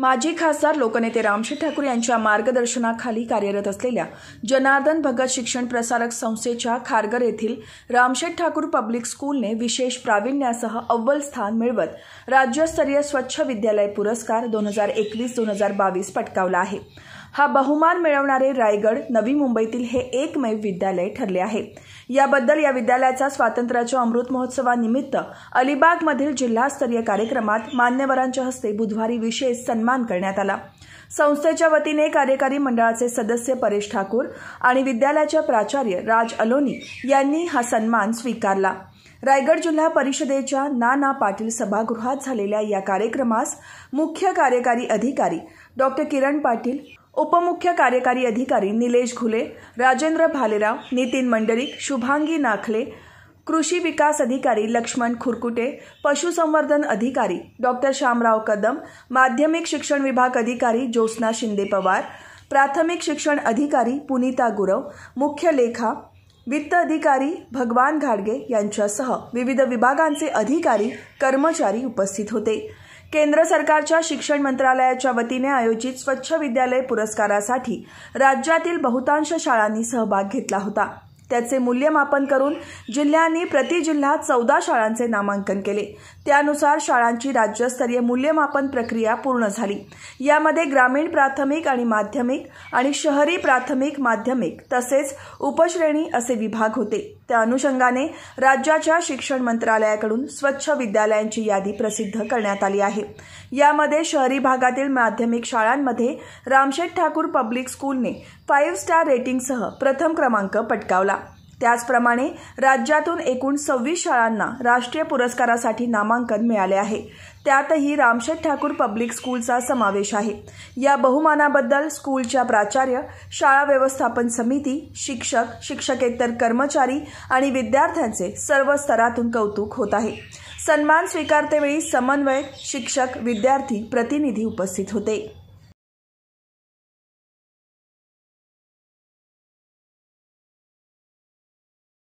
माजी खासदार लोकनेते रामशेठ ठाकूर यांच्या मार्गदर्शनाखाली कार्यरत असलेल्या जनार्दन भगत शिक्षण प्रसारक संस्थेच्या खारगर येथील रामशेठ ठाकूर पब्लिक स्कूलने विशेष प्रावीण्यासह अव्वल स्थान मिळवत राज्यस्तरीय स्वच्छ विद्यालय पुरस्कार दोन हजार एकवीस दोन हजार बावीस पटकावला आहे हा बहुमान मिळवणारे रायगड नवी मुंबईतील हे एकमेव विद्यालय ठरले आहे याबद्दल या विद्यालयाचा स्वातंत्र्याच्या अमृत महोत्सवानिमित्त अलिबागमधील जिल्हास्तरीय कार्यक्रमात मान्यवरांच्या हस्ते बुधवारी विशेष सन्मान करण्यात आला संस्थेच्या वतीने कार्यकारी मंडळाचे सदस्य परेश ठाकूर आणि विद्यालयाच्या प्राचार्य राज अलोनी यांनी हा सन्मान स्वीकारला रायगड जिल्हा परिषदेच्या नाना पाटील सभागृहात झालेल्या या कार्यक्रमास मुख्य कार्यकारी अधिकारी डॉ किरण पाटील उपमुख्य कार्यकारी अधिकारी निलेश घुले राजेंद्र भालेराव नितीन मंडलिक शुभांगी नाखले कृषी विकास अधिकारी लक्ष्मण खुरकुटे पशुसंवर्धन अधिकारी डॉक्टर श्यामराव कदम माध्यमिक शिक्षण विभाग अधिकारी ज्योत्स्ना शिंदे पवार प्राथमिक शिक्षण अधिकारी पुनिता गुरव मुख्य लेखा वित्त अधिकारी भगवान घाडगे यांच्यासह विविध विभागांचे अधिकारी कर्मचारी उपस्थित होते केंद्र सरकारच्या शिक्षण मंत्रालयाच्या वतीने आयोजित स्वच्छ विद्यालय पुरस्कारासाठी राज्यातील बहुतांश शाळांनी सहभाग घेतला होता त्याचे मूल्यमापन करून जिल्ह्यांनी प्रति जिल्हा चौदा शाळांचे नामांकन केले त्यानुसार शाळांची राज्यस्तरीय मूल्यमापन प्रक्रिया पूर्ण झाली यामध्ये ग्रामीण प्राथमिक आणि माध्यमिक आणि शहरी प्राथमिक माध्यमिक तसेच उपश्रेणी असे विभाग होते त्या अनुषंगाने राज्याच्या शिक्षण मंत्रालयाकडून स्वच्छ विद्यालयांची यादी प्रसिद्ध करण्यात आली आहे यामध्ये शहरी भागातील माध्यमिक शाळांमध्ये रामशेठ ठाकूर पब्लिक स्कूलने फाईव्ह स्टार रेटिंगसह प्रथम क्रमांक पटकावला त्याचप्रमाणे राज्यातून एकूण सव्वीस शाळांना राष्ट्रीय पुरस्कारासाठी नामांकन मिळाले आहे त्यातही रामशेठ ठाकूर पब्लिक स्कूलचा समावेश आहे या बहुमानाबद्दल स्कूलच्या प्राचार्य शाळा व्यवस्थापन समिती शिक्षक शिक्षकेतर कर्मचारी आणि विद्यार्थ्यांचे सर्व स्तरातून कौतुक होत आहे सन्मान स्वीकारतेवेळी समन्वयक शिक्षक विद्यार्थी प्रतिनिधी उपस्थित होते